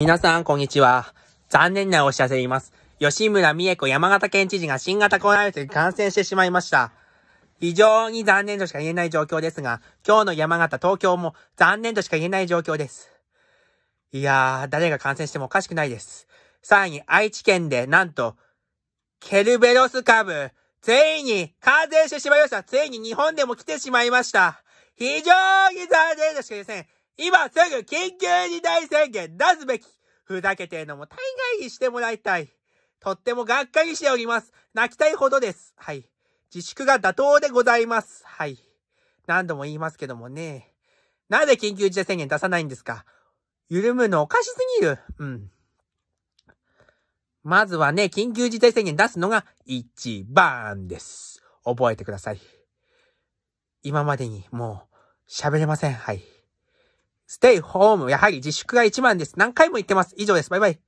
皆さん、こんにちは。残念なお知らせ言います。吉村美恵子山形県知事が新型コロナウイルスに感染してしまいました。非常に残念としか言えない状況ですが、今日の山形、東京も残念としか言えない状況です。いやー、誰が感染してもおかしくないです。さらに、愛知県で、なんと、ケルベロス株、ついに感染してしまいました。ついに日本でも来てしまいました。非常に残念としか言えません。今すぐ緊急事態宣言出すべき。ふざけてるのも大概にしてもらいたい。とってもがっかりしております。泣きたいほどです。はい。自粛が妥当でございます。はい。何度も言いますけどもね。なぜ緊急事態宣言出さないんですか緩むのおかしすぎる。うん。まずはね、緊急事態宣言出すのが一番です。覚えてください。今までにもう喋れません。はい。stay home。やはり自粛が一番です。何回も言ってます。以上です。バイバイ。